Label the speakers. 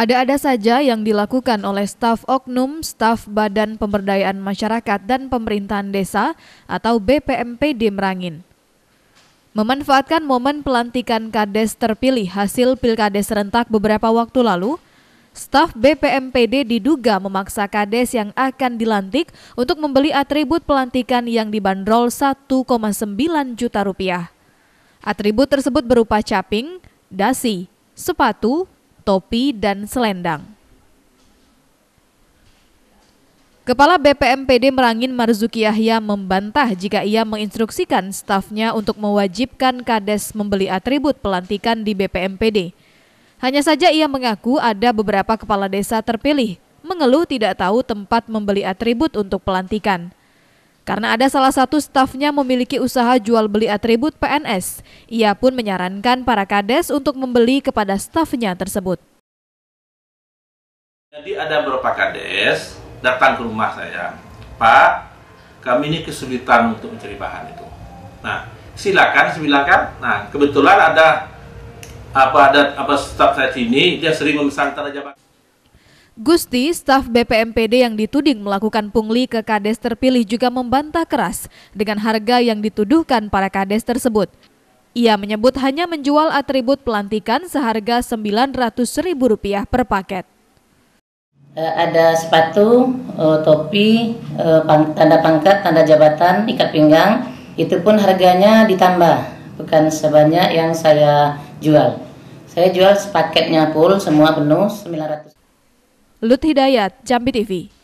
Speaker 1: Ada-ada saja yang dilakukan oleh staf Oknum, staf Badan Pemberdayaan Masyarakat dan Pemerintahan Desa atau BPMPD Merangin. Memanfaatkan momen pelantikan Kades terpilih hasil Pilkades serentak beberapa waktu lalu, staf BPMPD diduga memaksa Kades yang akan dilantik untuk membeli atribut pelantikan yang dibanderol 1,9 juta rupiah. Atribut tersebut berupa caping, dasi, sepatu, topi, dan selendang. Kepala BPMPD Merangin Marzuki Yahya membantah jika ia menginstruksikan stafnya untuk mewajibkan Kades membeli atribut pelantikan di BPMPD. Hanya saja ia mengaku ada beberapa kepala desa terpilih mengeluh tidak tahu tempat membeli atribut untuk pelantikan. Karena ada salah satu stafnya memiliki usaha jual beli atribut PNS, ia pun menyarankan para kades untuk membeli kepada stafnya tersebut.
Speaker 2: Jadi ada beberapa kades datang ke rumah saya, Pak, kami ini kesulitan untuk mencari bahan itu. Nah, silakan, silakan. Nah, kebetulan ada apa ada apa staf saya sini dia sering memesan tanah jabatan.
Speaker 1: Gusti, staf BPMPD yang dituding melakukan pungli ke kades terpilih juga membantah keras dengan harga yang dituduhkan para kades tersebut. Ia menyebut hanya menjual atribut pelantikan seharga Rp900.000 per paket.
Speaker 2: Eh, ada sepatu, eh, topi, eh, tanda pangkat, tanda jabatan, ikat pinggang, itu pun harganya ditambah, bukan sebanyak yang saya jual. Saya jual sepaketnya full, semua penuh, 900.
Speaker 1: Lut Hidayat, Jambi TV.